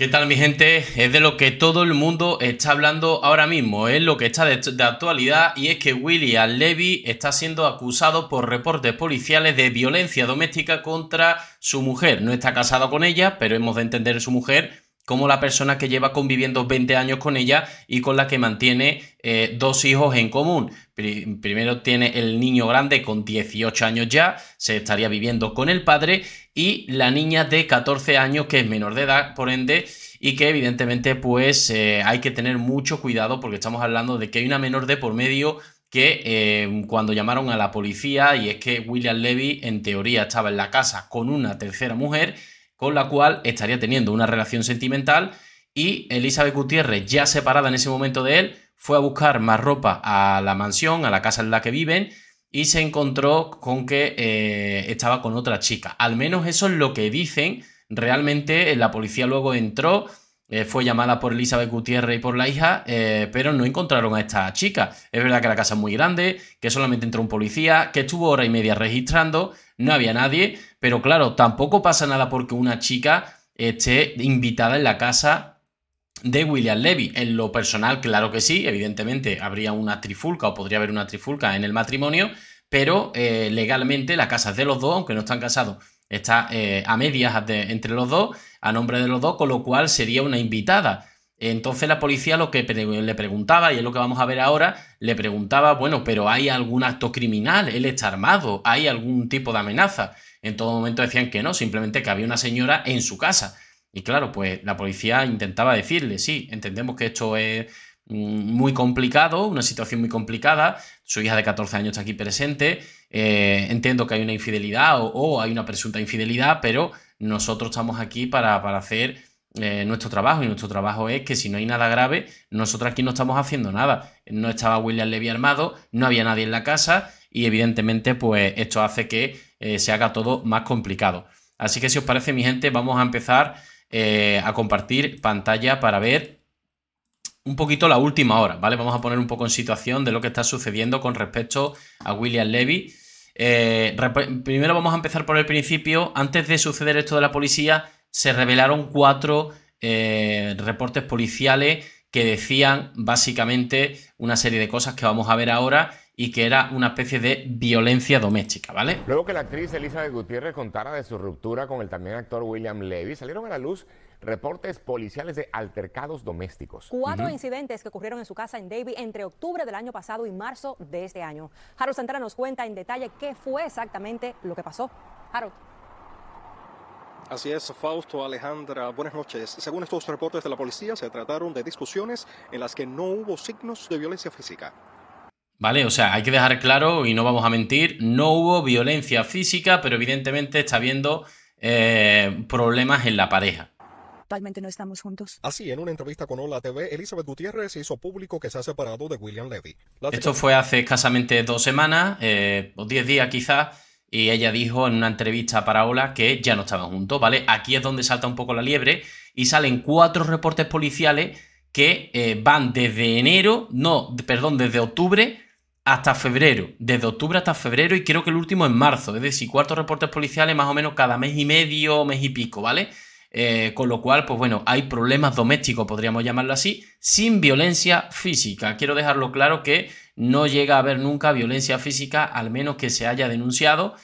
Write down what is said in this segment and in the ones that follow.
¿Qué tal mi gente? Es de lo que todo el mundo está hablando ahora mismo, es lo que está de, actualidad y es que William Levy está siendo acusado por reportes policiales de violencia doméstica contra su mujer. No está casado con ella, pero hemos de entender su mujer como la persona que lleva conviviendo 20 años con ella y con la que mantiene eh, dos hijos en común. Primero tiene el niño grande con 18 años ya, se estaría viviendo con el padre y la niña de 14 años que es menor de edad, por ende, y que evidentemente pues eh, hay que tener mucho cuidado porque estamos hablando de que hay una menor de por medio que eh, cuando llamaron a la policía y es que William Levy en teoría estaba en la casa con una tercera mujer con la cual estaría teniendo una relación sentimental y Elizabeth Gutiérrez ya separada en ese momento de él fue a buscar más ropa a la mansión, a la casa en la que viven y se encontró con que eh, estaba con otra chica. Al menos eso es lo que dicen. Realmente eh, la policía luego entró, eh, fue llamada por Elizabeth Gutiérrez y por la hija, pero no encontraron a esta chica. Es verdad que la casa es muy grande, que solamente entró un policía, que estuvo hora y media registrando, no había nadie, pero claro, tampoco pasa nada porque una chica esté invitada en la casa de William Levy. En lo personal, claro que sí, evidentemente habría una trifulca o podría haber una trifulca en el matrimonio, pero eh, legalmente la casa de los dos, aunque no están casados, está eh, a medias entre los dos, a nombre de los dos, con lo cual sería una invitada. Entonces la policía lo que le preguntaba, y es lo que vamos a ver ahora, le preguntaba, bueno, pero ¿hay algún acto criminal? ¿Él está armado? ¿Hay algún tipo de amenaza? En todo momento decían que no, simplemente que había una señora en su casa. Y claro, pues la policía intentaba decirle, sí, entendemos que esto es muy complicado, una situación muy complicada. Su hija de 14 años está aquí presente. Eh, entiendo que hay una infidelidad o, hay una presunta infidelidad, pero nosotros estamos aquí para, hacer eh, nuestro trabajo y nuestro trabajo es que si no hay nada grave, nosotros aquí no estamos haciendo nada. No estaba William Levy armado, no había nadie en la casa y evidentemente pues esto hace que eh, se haga todo más complicado. Así que si os parece mi gente, vamos a empezar a compartir pantalla para ver un poquito la última hora, ¿vale? Vamos a poner un poco en situación de lo que está sucediendo con respecto a William Levy. Eh, primero vamos a empezar por el principio. Antes de suceder esto de la policía, se revelaron cuatro eh, reportes policiales que decían básicamente una serie de cosas que vamos a ver ahora y que era una especie de violencia doméstica, ¿vale? Luego que la actriz Elizabeth Gutiérrez contara de su ruptura con el también actor William Levy, salieron a la luz reportes policiales de altercados domésticos. Cuatro incidentes que ocurrieron en su casa en Davie entre octubre del año pasado y marzo de este año. Harold Santana nos cuenta en detalle qué fue exactamente lo que pasó. Harold. Así es, Fausto, Alejandra, buenas noches. Según estos reportes de la policía, se trataron de discusiones en las que no hubo signos de violencia física. ¿Vale? O sea, hay que dejar claro y no vamos a mentir, no hubo violencia física, pero evidentemente está habiendo eh, problemas en la pareja. Totalmente no estamos juntos. Así, en una entrevista con Ola TV, Elizabeth Gutiérrez hizo público que se ha separado de William Levy. Esto fue hace escasamente dos semanas, eh, o diez días quizás, y ella dijo en una entrevista para Hola que ya no estaban juntos, ¿vale? Aquí es donde salta un poco la liebre y salen cuatro reportes policiales que eh, van desde enero, no, perdón, desde octubre hasta febrero, desde octubre hasta febrero y creo que el último en marzo, es decir, cuatro reportes policiales más o menos cada mes y medio, mes y pico, ¿vale? Eh, con lo cual, pues bueno, hay problemas domésticos, podríamos llamarlo así, sin violencia física. Quiero dejarlo claro que no llega a haber nunca violencia física, al menos que se haya denunciado.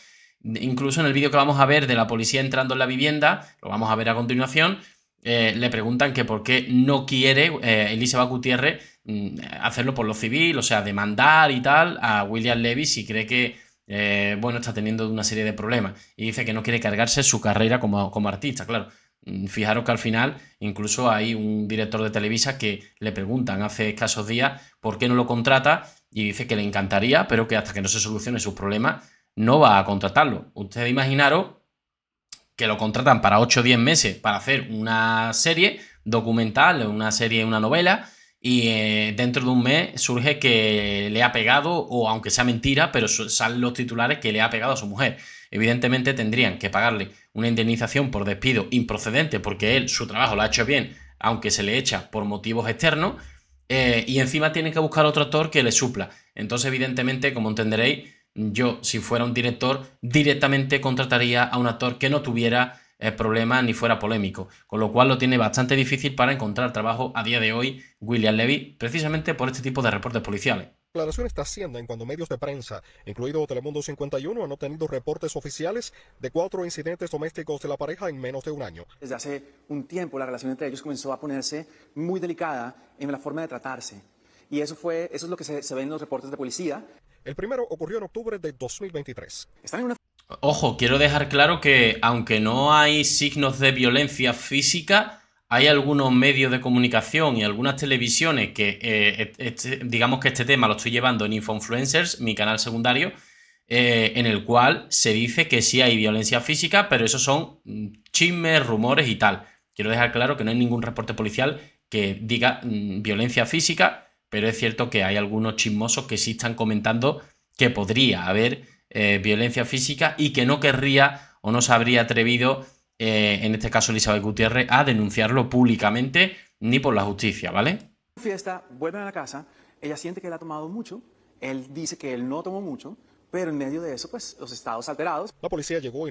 Incluso en el vídeo que vamos a ver de la policía entrando en la vivienda, lo vamos a ver a continuación, eh, le preguntan que por qué no quiere elisa eh, Elizabeth Gutiérrez Mm, hacerlo por lo civil, o sea, demandar y tal a William Levy si cree que, eh, bueno, está teniendo una serie de problemas. Y dice que no quiere cargarse su carrera como, como artista, claro. Mm, fijaros que al final incluso hay un director de Televisa que le preguntan hace escasos días por qué no lo contrata y dice que le encantaría, pero que hasta que no se solucione sus problemas no va a contratarlo. Ustedes imaginaros que lo contratan para 8 o 10 meses para hacer una serie documental, una serie, una novela, y eh, dentro de un mes surge que le ha pegado, o aunque sea mentira, pero salen los titulares que le ha pegado a su mujer. Evidentemente tendrían que pagarle una indemnización por despido improcedente porque él su trabajo lo ha hecho bien, aunque se le echa por motivos externos, eh, y encima tienen que buscar otro actor que le supla. Entonces, evidentemente, como entenderéis, yo, si fuera un director, directamente contrataría a un actor que no tuviera el problema ni fuera polémico, con lo cual lo tiene bastante difícil para encontrar trabajo a día de hoy William Levy, precisamente por este tipo de reportes policiales La relación está siendo en cuando medios de prensa, incluido Telemundo 51, han obtenido reportes oficiales de cuatro incidentes domésticos de la pareja en menos de un año. Desde hace un tiempo la relación entre ellos comenzó a ponerse muy delicada en la forma de tratarse. Y eso, fue, eso es lo que se, se ve en los reportes de policía. El primero ocurrió en octubre de 2023. Están en una Ojo, quiero dejar claro que aunque no hay signos de violencia física, hay algunos medios de comunicación y algunas televisiones que, eh, este, digamos que este tema lo estoy llevando en Info Influencers, mi canal secundario, eh, en el cual se dice que sí hay violencia física, pero eso son mm, chismes, rumores y tal. Quiero dejar claro que no hay ningún reporte policial que diga mm, violencia física, pero es cierto que hay algunos chismosos que sí están comentando que podría haber eh, violencia física y que no querría o no se habría atrevido, eh, en este caso Elizabeth Gutiérrez, a denunciarlo públicamente ni por la justicia, ¿vale? Fiesta, vuelven a la casa, ella siente que él ha tomado mucho, él dice que él no tomó mucho, pero en medio de eso, pues los estados alterados. La policía llegó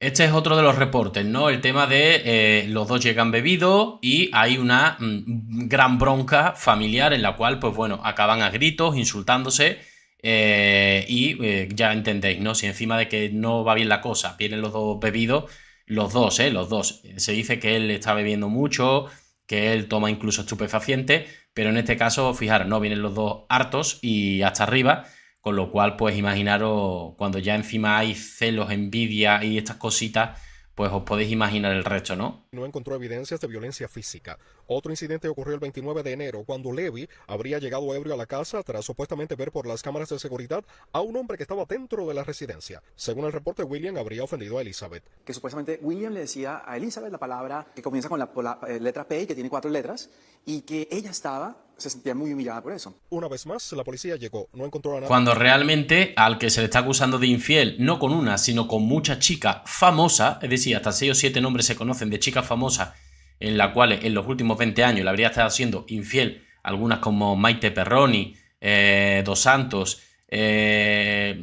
Este es otro de los reportes, ¿no? El tema de eh, los dos llegan bebidos y hay una mm, gran bronca familiar en la cual, pues bueno, acaban a gritos, insultándose eh, y eh, ya entendéis, ¿no? Si encima de que no va bien la cosa, vienen los dos bebidos, los dos, ¿eh? Los dos. Se dice que él está bebiendo mucho, que él toma incluso estupefaciente, pero en este caso, fijaros, no vienen los dos hartos y hasta arriba, con lo cual, pues imaginaros, cuando ya encima hay celos, envidia y estas cositas, pues os podéis imaginar el resto, ¿no? no encontró evidencias de violencia física. Otro incidente ocurrió el 29 de enero cuando Levy habría llegado ebrio a la casa tras supuestamente ver por las cámaras de seguridad a un hombre que estaba dentro de la residencia. Según el reporte, William habría ofendido a Elizabeth. Que supuestamente William le decía a Elizabeth la palabra que comienza con la, eh, letra P y que tiene cuatro letras y que ella estaba se sentía muy humillada por eso. Una vez más, la policía llegó, no encontró a nadie. Cuando realmente al que se le está acusando de infiel, no con una, sino con mucha chica famosa es decir, hasta seis o siete nombres se conocen de chicas famosa en la cual en los últimos 20 años la habría estado siendo infiel, algunas como Maite Perroni, eh, Dos Santos, eh,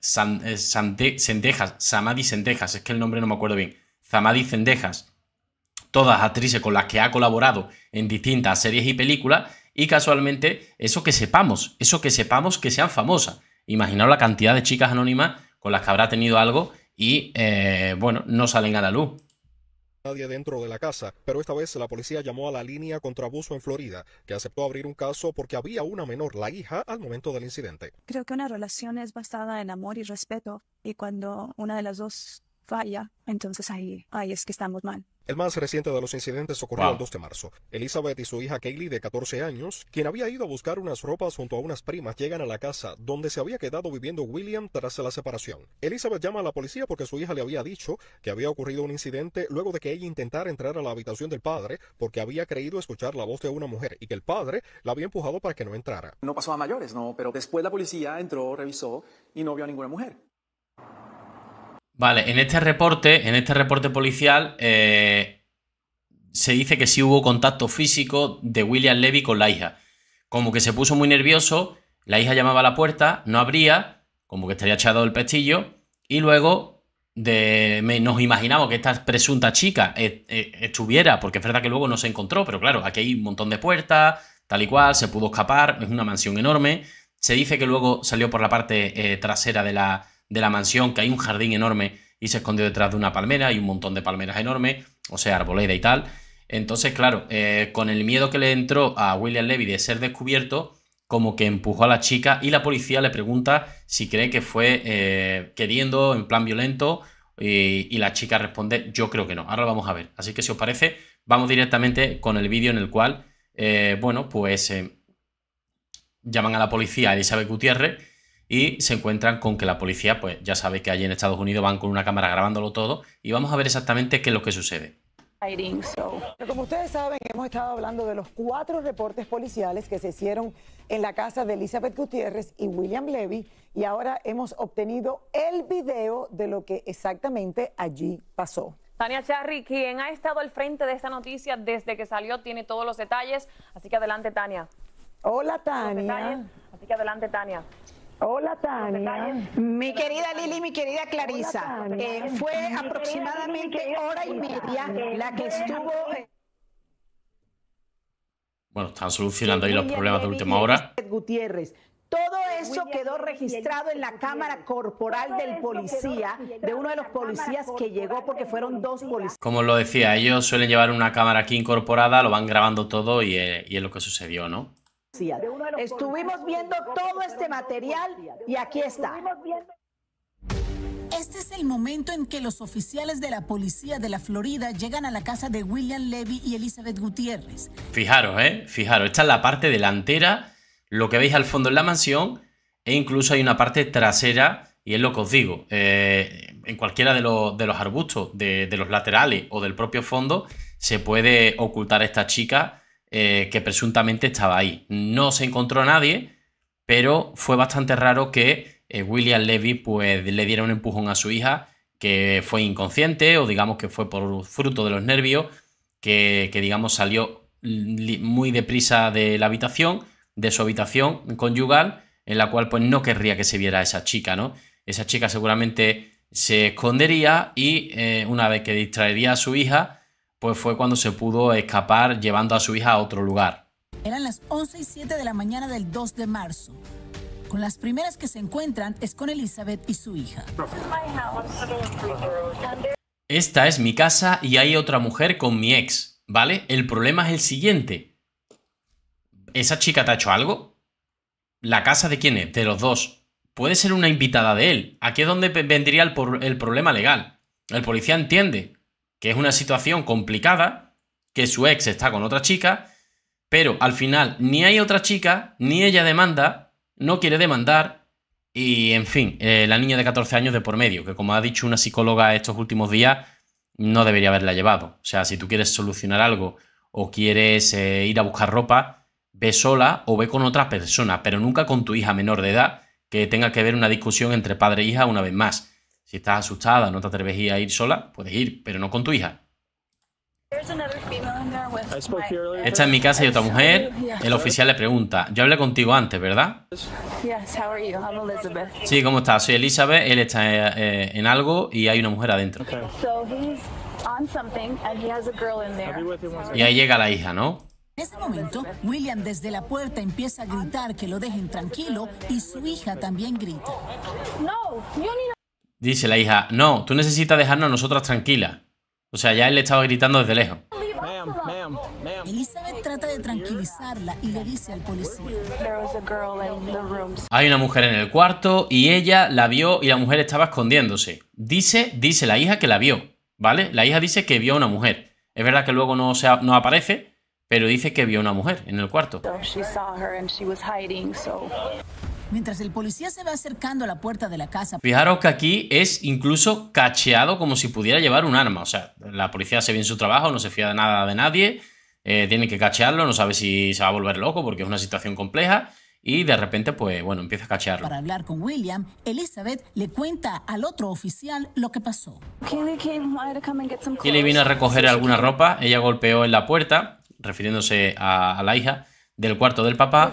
San, eh, Sendejas, Samadi es que el nombre no me acuerdo bien, Zamadi Sendejas, todas actrices con las que ha colaborado en distintas series y películas, y casualmente eso que sepamos, eso que sepamos que sean famosas. Imaginaos la cantidad de chicas anónimas con las que habrá tenido algo y, bueno, no salen a la luz nadie dentro de la casa, pero esta vez la policía llamó a la línea contra abuso en Florida, que aceptó abrir un caso porque había una menor, la hija, al momento del incidente. Creo que una relación es basada en amor y respeto, y cuando una de las dos falla, entonces ahí, ahí es que estamos mal. El más reciente de los incidentes ocurrió el 2 de marzo. Elizabeth y su hija Kaylee, de 14 años, quien había ido a buscar unas ropas junto a unas primas, llegan a la casa donde se había quedado viviendo William tras la separación. Elizabeth llama a la policía porque su hija le había dicho que había ocurrido un incidente luego de que ella intentara entrar a la habitación del padre porque había creído escuchar la voz de una mujer y que el padre la había empujado para que no entrara. No pasó a mayores, no, pero después la policía entró, revisó y no vio a ninguna mujer. Vale, en este reporte, en este reporte policial, eh, se dice que sí hubo contacto físico de William Levy con la hija. Como que se puso muy nervioso, la hija llamaba a la puerta, no abría, como que estaría echado el pestillo, y luego de, nos imaginamos que esta presunta chica eh, eh, estuviera, porque es verdad que luego no se encontró, pero claro, aquí hay un montón de puertas, tal y cual, se pudo escapar, es una mansión enorme. Se dice que luego salió por la parte trasera de la, de la mansión, que hay un jardín enorme y se escondió detrás de una palmera, y un montón de palmeras enormes, o sea, arboleda y tal. Entonces, claro, eh, con el miedo que le entró a William Levy de ser descubierto, como que empujó a la chica y la policía le pregunta si cree que fue eh, queriendo, en plan violento, y, la chica responde, yo creo que no, ahora lo vamos a ver. Así que si os parece, vamos directamente con el vídeo en el cual, eh, bueno, pues llaman a la policía a Elizabeth Gutiérrez y se encuentran con que la policía, pues ya sabe que allí en Estados Unidos van con una cámara grabándolo todo y vamos a ver exactamente qué es lo que sucede. Como ustedes saben, hemos estado hablando de los cuatro reportes policiales que se hicieron en la casa de Elizabeth Gutiérrez y William Levy y ahora hemos obtenido el video de lo que exactamente allí pasó. Tania Charri, quien ha estado al frente de esta noticia desde que salió, tiene todos los detalles, así que adelante Tania. Hola Tania. Así que adelante Tania. Hola Tania. Mi querida Lili, mi querida Clarisa, eh, fue aproximadamente hora y media eh, la que eh, estuvo... Bueno, están solucionando ahí los problemas de última hora. Gutiérrez, todo eso quedó registrado en la cámara corporal del policía, de uno de los policías que llegó porque fueron dos policías. Como lo decía, ellos suelen llevar una cámara aquí incorporada, lo van grabando todo y, eh, y es lo que sucedió, ¿no? Estuvimos viendo todo este material y aquí está. Este es el momento en que los oficiales de la policía de la Florida llegan a la casa de William Levy y Elizabeth Gutiérrez. Fijaros, ¿eh? Fijaros, esta es la parte delantera, lo que veis al fondo en la mansión, e incluso hay una parte trasera, y es lo que os digo, eh, en cualquiera de los, de los arbustos, de, de los laterales o del propio fondo, se puede ocultar a esta chica eh, que presuntamente estaba ahí. No se encontró a nadie, pero fue bastante raro que eh, William Levy pues, le diera un empujón a su hija que fue inconsciente o digamos que fue por fruto de los nervios, que, digamos salió muy deprisa de la habitación, de su habitación conyugal, en la cual pues no querría que se viera a esa chica, ¿no? Esa chica seguramente se escondería y eh, una vez que distraería a su hija, pues fue cuando se pudo escapar llevando a su hija a otro lugar. Eran las 11 y 7 de la mañana del 2 de marzo. Con las primeras que se encuentran es con Elizabeth y su hija. Esta es mi casa y hay otra mujer con mi ex, ¿vale? El problema es el siguiente. ¿Esa chica te ha hecho algo? ¿La casa de quién es? De los dos. Puede ser una invitada de él. Aquí es donde vendría el, el problema legal. El policía entiende que es una situación complicada, que su ex está con otra chica, pero al final ni hay otra chica, ni ella demanda, no quiere demandar, y en fin, eh, la niña de 14 años de por medio, que como ha dicho una psicóloga estos últimos días, no debería haberla llevado. O sea, si tú quieres solucionar algo o quieres eh, ir a buscar ropa, ve sola o ve con otra persona, pero nunca con tu hija menor de edad, que tenga que ver una discusión entre padre e hija una vez más estás asustada, no te atreves a ir sola, puedes ir, pero no con tu hija. está en mi casa y otra mujer. El oficial le pregunta, yo hablé contigo antes, ¿verdad? Sí, ¿cómo estás? Soy Elizabeth, él está eh, en algo y hay una mujer adentro. Y ahí llega la hija, ¿no? En ese momento, William desde la puerta empieza a gritar que lo dejen tranquilo y su hija también grita. No, Dice la hija, no, tú necesitas dejarnos a nosotras tranquilas. O sea, ya él le estaba gritando desde lejos. Elizabeth trata de tranquilizarla y le dice al policía. Hay una mujer en el cuarto y ella la vio y la mujer estaba escondiéndose. Dice, dice la hija que la vio, ¿vale? La hija dice que vio a una mujer. Es verdad que luego no, se, no aparece, pero dice que vio a una mujer en el cuarto. Mientras el policía se va acercando a la puerta de la casa. Fijaros que aquí es incluso cacheado como si pudiera llevar un arma. O sea, la policía se ve en su trabajo, no se fía de nada de nadie. Eh, tiene que cachearlo, no sabe si se va a volver loco porque es una situación compleja. Y de repente, pues bueno, empieza a cachearlo. Para hablar con William, Elizabeth le cuenta al otro oficial lo que pasó. Kelly vino a recoger alguna ropa, ella golpeó en la puerta, refiriéndose a, a la hija del cuarto del papá.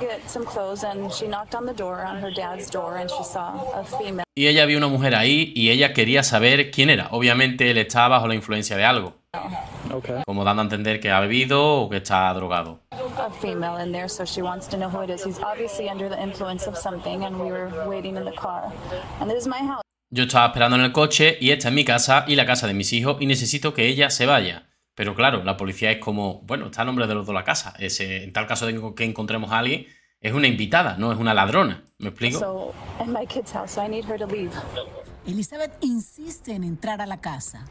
Y ella vio una mujer ahí y ella quería saber quién era. Obviamente él estaba bajo la influencia de algo. Como dando a entender que ha bebido o que está drogado. Yo estaba esperando en el coche y esta es mi casa y la casa de mis hijos y necesito que ella se vaya. Pero claro, la policía es como, bueno, está el nombre de los dos la casa. en tal caso de que encontremos a alguien, es una invitada, no es una ladrona. ¿Me explico? Elizabeth insiste en entrar a la casa.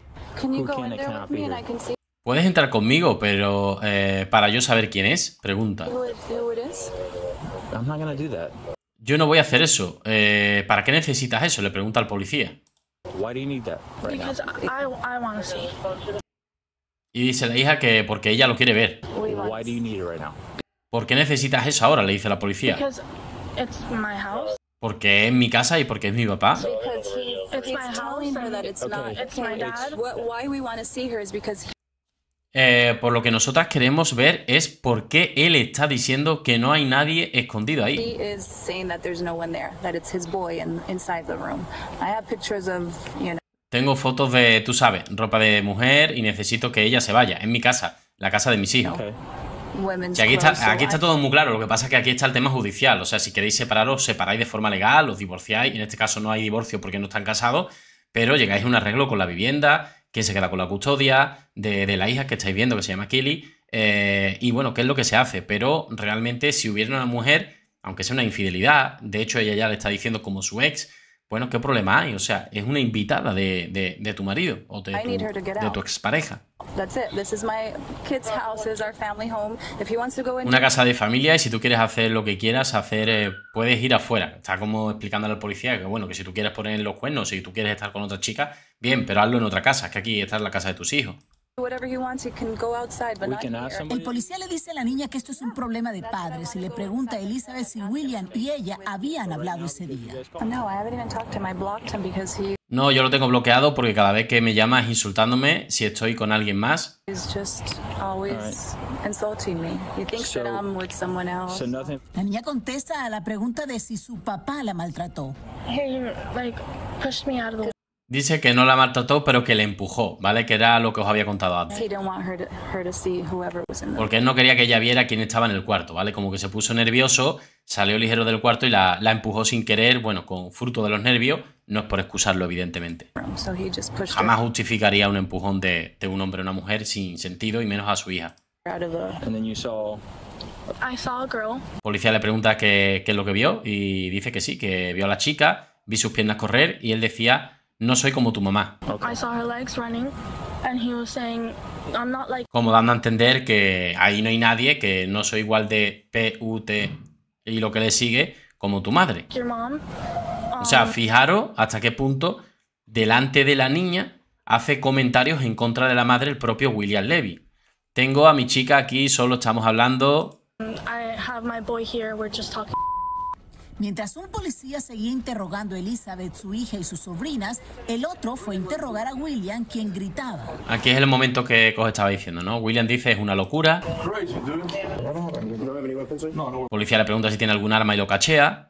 Puedes entrar conmigo, pero eh, para yo saber quién es, pregunta. Yo no voy a hacer eso. Eh, ¿Para qué necesitas eso? Le pregunta al policía. Y dice la hija que porque ella lo quiere ver. ¿Por qué necesitas eso ahora? Le dice la policía. Porque es mi casa y porque es mi papá. Eh, por lo que nosotras queremos ver es por qué él está diciendo que no hay nadie escondido ahí. Tengo fotos de, tú sabes, ropa de mujer y necesito que ella se vaya. En mi casa, la casa de mis hijos. Y aquí, está, todo muy claro. Lo que pasa es que aquí está el tema judicial. O sea, si queréis separaros, separáis de forma legal, os divorciáis. En este caso no hay divorcio porque no están casados, pero llegáis a un arreglo con la vivienda, que se queda con la custodia de, la hija que estáis viendo, que se llama Kili. Eh, y bueno, qué es lo que se hace. Pero realmente, si hubiera una mujer, aunque sea una infidelidad, de hecho ella ya le está diciendo como su ex, bueno, ¿qué problema hay? O sea, es una invitada de, tu marido o de tu, de tu expareja. Una casa de familia y si tú quieres hacer lo que quieras, hacer eh, puedes ir afuera. Está como explicándole al policía que bueno, que si tú quieres poner en los cuernos, si tú quieres estar con otra chica, bien, pero hazlo en otra casa, que aquí está la casa de tus hijos. El policía le dice a la niña que esto es un problema de padres y le pregunta a Elizabeth si William y ella habían hablado ese día. No, yo lo tengo bloqueado porque cada vez que me llamas insultándome, si estoy con alguien más. La niña contesta a la pregunta de si su papá la maltrató. Dice que no la maltrató, pero que le empujó, ¿vale? Que era lo que os había contado antes. Porque él no quería que ella viera quién estaba en el cuarto, ¿vale? Como que se puso nervioso, salió ligero del cuarto y la, empujó sin querer, bueno, con fruto de los nervios, no es por excusarlo, evidentemente. Jamás justificaría un empujón de, un hombre a una mujer sin sentido y menos a su hija. Policía le pregunta qué, qué es lo que vio y dice que sí, que vio a la chica, vi sus piernas correr y él decía no soy como tu mamá. Como dando a entender que ahí no hay nadie, que no soy igual de P, y lo que le sigue como tu madre. O sea, um, fijaros hasta qué punto delante de la niña hace comentarios en contra de la madre el propio William Levy. Tengo a mi chica aquí, solo estamos hablando. Mientras un policía seguía interrogando a Elizabeth, su hija y sus sobrinas, el otro fue a interrogar a William, quien gritaba. Aquí es el momento que os estaba diciendo, ¿no? William dice es una locura. El policía le pregunta si tiene algún arma y lo cachea.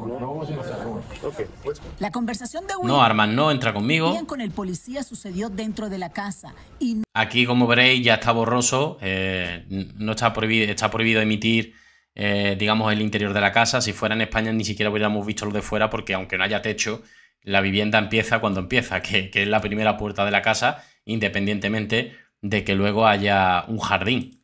La conversación de William No, armas no, entra conmigo. con el policía sucedió dentro de la casa y... Aquí, como veréis, ya está borroso. Eh, no está prohibido emitir eh, digamos, el interior de la casa. Si fuera en España ni siquiera hubiéramos visto lo de fuera porque aunque no haya techo, la vivienda empieza cuando empieza, que, que es la primera puerta de la casa, independientemente de que luego haya un jardín.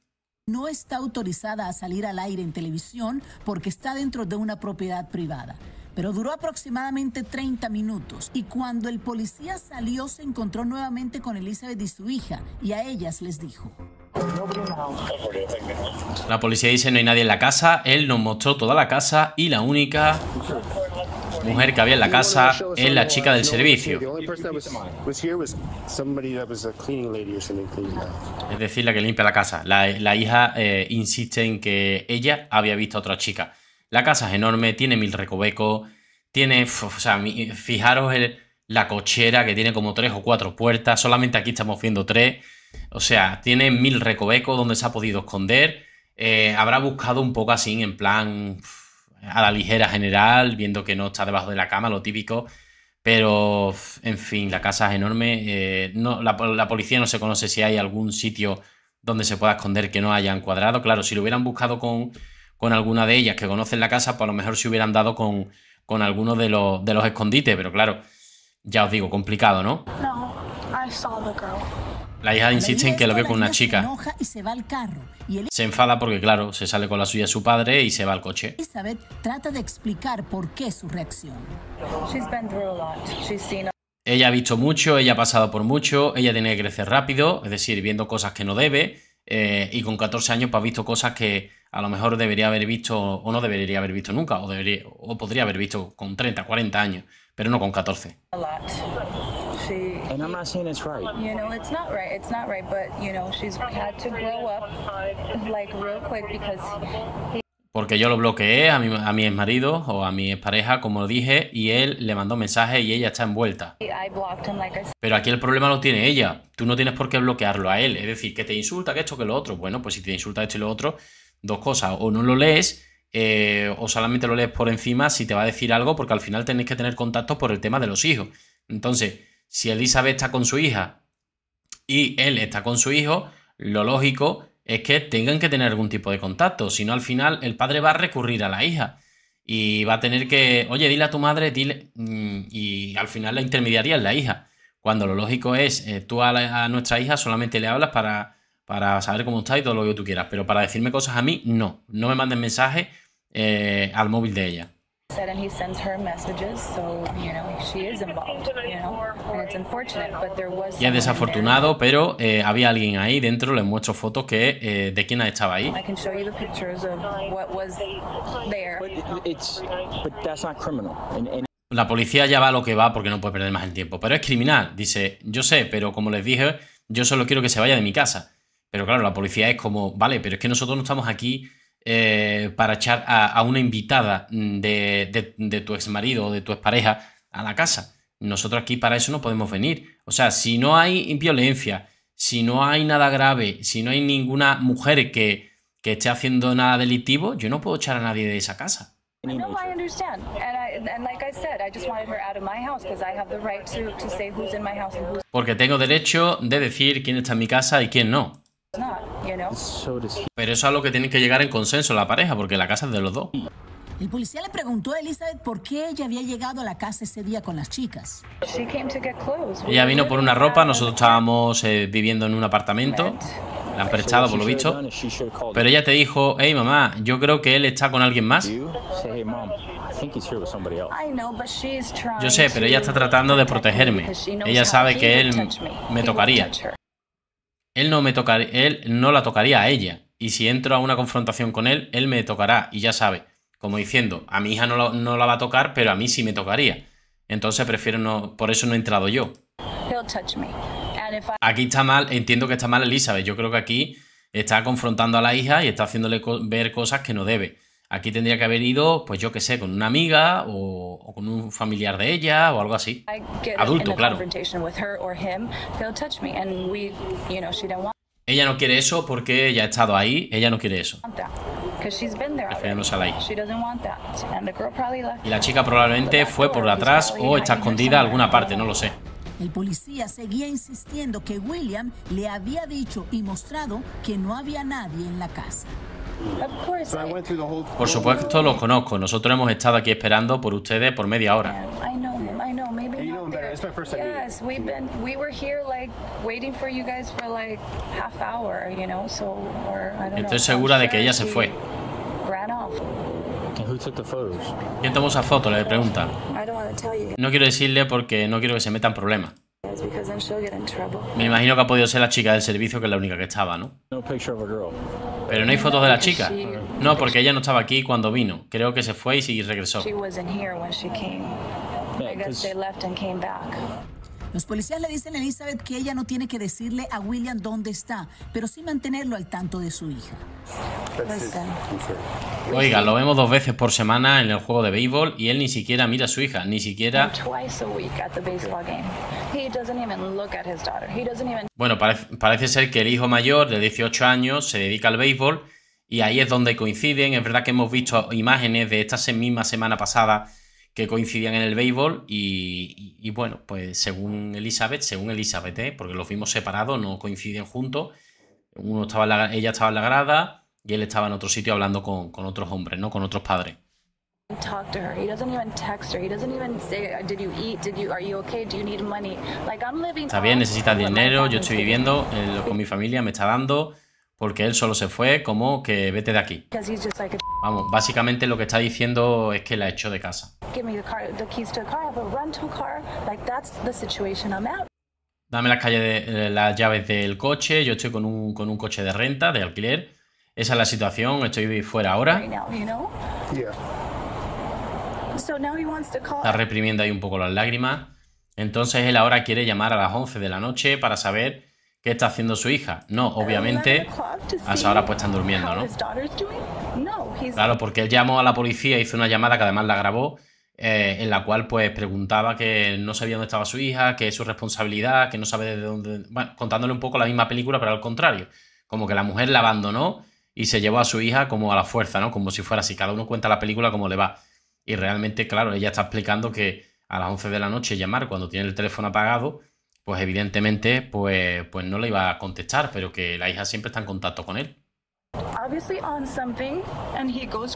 No está autorizada a salir al aire en televisión porque está dentro de una propiedad privada pero duró aproximadamente 30 minutos. Y cuando el policía salió, se encontró nuevamente con Elizabeth y su hija, y a ellas les dijo. La policía dice no hay nadie en la casa, él nos mostró toda la casa y la única mujer que había en la casa es la chica del servicio. Es decir, la que limpia la casa. La, hija eh, insiste en que ella había visto a otra chica. La casa es enorme, tiene mil recovecos, tiene, o sea, fijaros el, la cochera que tiene como tres o cuatro puertas, solamente aquí estamos viendo tres. O sea, tiene mil recovecos donde se ha podido esconder. Eh, habrá buscado un poco así, en plan a la ligera general, viendo que no está debajo de la cama, lo típico. Pero, en fin, la casa es enorme. Eh, la, policía no se conoce si hay algún sitio donde se pueda esconder que no hayan cuadrado. Claro, si lo hubieran buscado con, con alguna de ellas que conocen la casa, pues a lo mejor se hubieran dado con, con alguno de los, de los escondites. Pero claro, ya os digo, complicado, ¿no? No, I saw the girl. La hija insiste en que lo ve con una chica. Se, enfada porque, claro, se sale con la suya su padre y se va al coche. trata de explicar por qué su reacción. Ella ha visto mucho, ella ha pasado por mucho, ella tiene que crecer rápido, es decir, viendo cosas que no debe, eh, y con 14 años pues, ha visto cosas que a lo mejor debería haber visto o no debería haber visto nunca, o, debería, o podría haber visto con 30, 40 años, pero no con 14. Porque yo lo bloqueé a mi, a ex marido o a mi ex pareja, como dije, y él le mandó mensaje y ella está envuelta. Pero aquí el problema lo tiene ella. Tú no tienes por qué bloquearlo a él. Es decir, que te insulta, que esto, que lo otro. Bueno, pues si te insulta esto y lo otro, dos cosas. O no lo lees, eh, o solamente lo lees por encima si te va a decir algo, porque al final tenéis que tener contacto por el tema de los hijos. Entonces, si Elizabeth está con su hija y él está con su hijo, lo lógico es que tengan que tener algún tipo de contacto, si no al final el padre va a recurrir a la hija y va a tener que, oye, dile a tu madre, dile, mm, y al final la intermediaría es la hija, cuando lo lógico es, eh, tú a, nuestra hija solamente le hablas para, para saber cómo está y todo lo que tú quieras, pero para decirme cosas a mí, no, no me mandes mensajes eh, al móvil de ella. Y es desafortunado, pero eh, había alguien ahí dentro, les muestro fotos que eh, de quién estaba ahí. La policía ya va lo que va porque no puede perder más el tiempo. Pero es criminal, dice, yo sé, pero como les dije, yo solo quiero que se vaya de mi casa. Pero claro, la policía es como, vale, pero es que nosotros no estamos aquí eh, para echar a, una invitada de, de tu ex marido o de tu expareja a la casa. Nosotros aquí para eso no podemos venir. O sea, si no hay violencia, si no hay nada grave, si no hay ninguna mujer que, esté haciendo nada delictivo, yo no puedo echar a nadie de esa casa. Porque tengo derecho de decir quién está en mi casa y quién no. Pero eso es algo que tiene que llegar en consenso la pareja, porque la casa es de los dos. El policía le preguntó a Elizabeth por qué ella había llegado a la casa ese día con las chicas. Ella vino por una ropa, nosotros estábamos eh, viviendo en un apartamento. La han prestado, por lo visto. Pero ella te dijo, hey mamá, yo creo que él está con alguien más. Yo sé, pero ella está tratando de protegerme. Ella sabe que él me tocaría. Él no me tocaría, él no la tocaría a ella. Y si entro a una confrontación con él, él me tocará y ya sabe. Como diciendo, a mi hija no, la va a tocar, pero a mí sí me tocaría. Entonces prefiero no, por eso no he entrado yo. Aquí está mal, entiendo que está mal Elizabeth. Yo creo que aquí está confrontando a la hija y está haciéndole ver cosas que no debe. Aquí tendría que haber ido, pues yo qué sé, con una amiga o, o, con un familiar de ella o algo así. Adulto, claro. Ella no quiere eso porque ella ha estado ahí, ella no quiere eso refiriéndose a la hija. Y la chica probablemente fue por atrás o está escondida alguna parte, no lo sé. El policía seguía insistiendo que William le había dicho y mostrado que no había nadie en la casa. Por supuesto, los conozco. Nosotros hemos estado aquí esperando por ustedes por media hora. Estoy segura de que ella se fue. ¿Quién tomó esa foto? Le pregunta. No quiero decirle porque no quiero que se metan problemas. Me imagino que ha podido ser la chica del servicio que es la única que estaba, ¿no? Pero no hay fotos de la chica. No, porque ella no estaba aquí cuando vino. Creo que se fue y regresó. Los policías le dicen a Elizabeth que ella no tiene que decirle a William dónde está, pero sí mantenerlo al tanto de su hija. Oiga, lo vemos dos veces por semana en el juego de béisbol y él ni siquiera mira a su hija, ni siquiera... Bueno, parece, parece ser que el hijo mayor de 18 años se dedica al béisbol y ahí es donde coinciden. Es verdad que hemos visto imágenes de esta misma semana pasada que coincidían en el béisbol y, bueno, pues según Elizabeth, según Elizabeth, ¿eh? porque los vimos separados, no coinciden juntos, uno estaba ella estaba en la grada y él estaba en otro sitio hablando con, otros hombres, ¿no? Con otros padres. Está bien, necesita dinero. Yo estoy viviendo con mi familia, me está dando porque él solo se fue como que vete de aquí. Vamos, básicamente lo que está diciendo es que la echó de casa. Dame las, de, eh, las llaves del coche, yo estoy con un, con un coche de renta, de alquiler. Esa es la situación, estoy fuera ahora. Está reprimiendo ahí un poco las lágrimas. Entonces él ahora quiere llamar a las 11 de la noche para saber está haciendo su hija? No, obviamente, hasta ahora pues están durmiendo, ¿no? Claro, porque él llamó a la policía, hizo una llamada que además la grabó, eh, en la cual pues preguntaba que no sabía dónde estaba su hija, que es su responsabilidad, que no sabe de dónde... contándole un poco la misma película, pero al contrario. Como que la mujer la abandonó y se llevó a su hija como a la fuerza, ¿no? Como si fuera así. Cada uno cuenta la película como le va. Y realmente, claro, ella está explicando que a las 11 de la noche llamar cuando tiene el teléfono apagado pues evidentemente pues, pues no le iba a contestar, pero que la hija siempre está en contacto con él.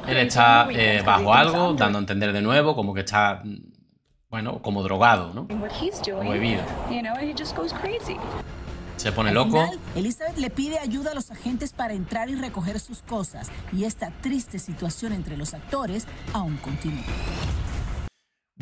Él está eh, bajo algo, dando a entender de nuevo, como que está, bueno, como drogado, ¿no? Como bebido. Se pone loco. Elizabeth le pide ayuda a los agentes para entrar y recoger sus cosas, y esta triste situación entre los actores aún continúa.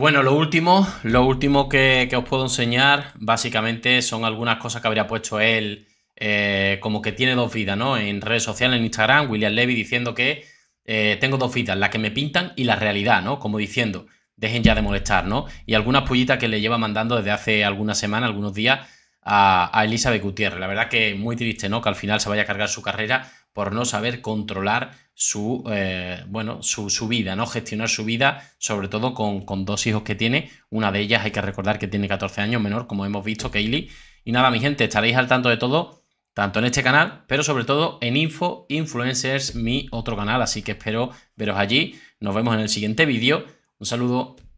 Bueno, lo último, lo último que, os puedo enseñar básicamente son algunas cosas que habría puesto él eh, como que tiene dos vidas, ¿no? En redes sociales, en Instagram, William Levy diciendo que eh, tengo dos vidas, la que me pintan y la realidad, ¿no? Como diciendo, dejen ya de molestar, ¿no? Y algunas pullitas que le lleva mandando desde hace algunas semanas, algunos días a, a Elizabeth Gutiérrez. La verdad que muy triste, ¿no? Que al final se vaya a cargar su carrera por no saber controlar su, eh, bueno, su, vida, ¿no? Gestionar su vida, sobre todo con, con, dos hijos que tiene. Una de ellas hay que recordar que tiene 14 años menor, como hemos visto, Kaylee. Y nada, mi gente, estaréis al tanto de todo, tanto en este canal, pero sobre todo en Info Influencers, mi otro canal. Así que espero veros allí. Nos vemos en el siguiente vídeo. Un saludo.